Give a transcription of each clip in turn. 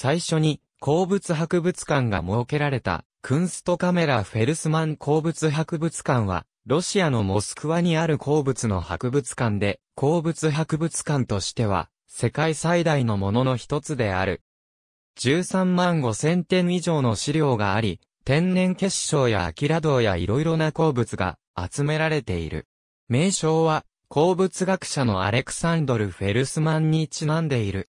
最初に鉱物博物館が設けられたクンストカメラフェルスマン鉱物博物館はロシアのモスクワにある鉱物の博物館で鉱物博物館としては世界最大のものの一つである。13万5千点以上の資料があり、天然結晶やアキラ銅や色々な鉱物が集められている。名称は、鉱物学者のアレクサンドル・フェルスマンにちなんでいる。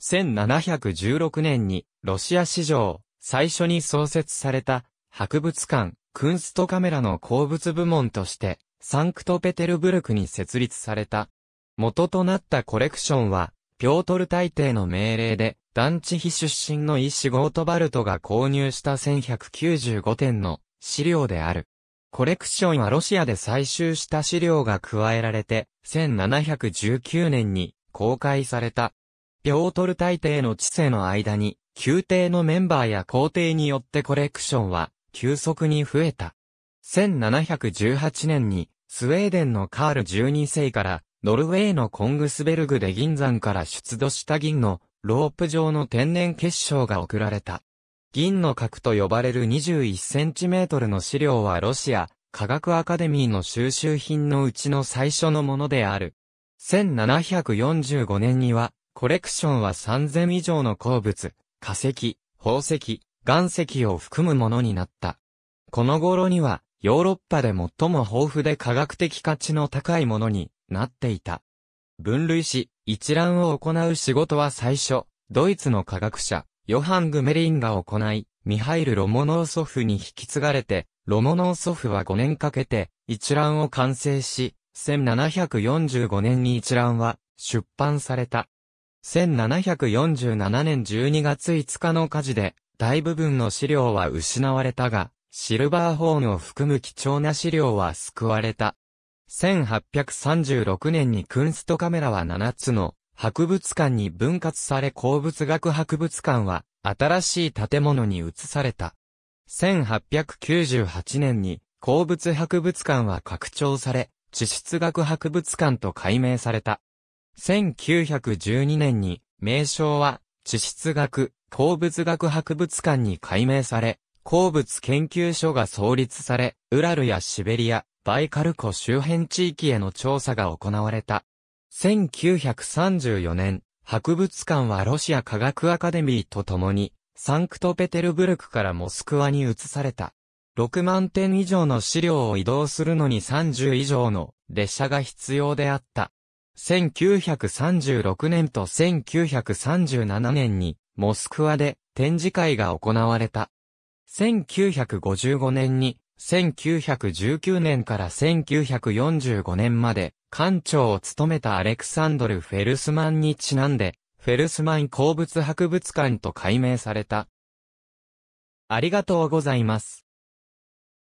1716年にロシア史上最初に創設された博物館クンストカメラの鉱物部門としてサンクトペテルブルクに設立された。元となったコレクションはピョートル大帝の命令で団地非出身の医師ゴートバルトが購入した1195点の資料である。コレクションはロシアで採集した資料が加えられて、1719年に公開された。ピョートル大帝の知世の間に、宮廷のメンバーや皇帝によってコレクションは、急速に増えた。1718年に、スウェーデンのカール12世から、ノルウェーのコングスベルグで銀山から出土した銀の、ロープ状の天然結晶が送られた。銀の核と呼ばれる21センチメートルの資料はロシア、科学アカデミーの収集品のうちの最初のものである。1745年には、コレクションは3000以上の鉱物、化石、宝石、岩石を含むものになった。この頃には、ヨーロッパで最も豊富で科学的価値の高いものになっていた。分類し、一覧を行う仕事は最初、ドイツの科学者、ヨハン・グメリンが行い、ミハイル・ロモノーソフに引き継がれて、ロモノーソフは5年かけて一覧を完成し、1745年に一覧は出版された。1747年12月5日の火事で、大部分の資料は失われたが、シルバーホーンを含む貴重な資料は救われた。1836年にクンストカメラは7つの博物館に分割され鉱物学博物館は新しい建物に移された。1898年に鉱物博物館は拡張され、地質学博物館と改名された。1912年に名称は地質学、鉱物学博物館に改名され、鉱物研究所が創立され、ウラルやシベリア、バイカル湖周辺地域への調査が行われた。1934年、博物館はロシア科学アカデミーと共に、サンクトペテルブルクからモスクワに移された。6万点以上の資料を移動するのに30以上の列車が必要であった。1936年と1937年に、モスクワで展示会が行われた。1955年に、1919年から1945年まで、館長を務めたアレクサンドル・フェルスマンにちなんで、フェルスマン鉱物博物館と改名された。ありがとうございます。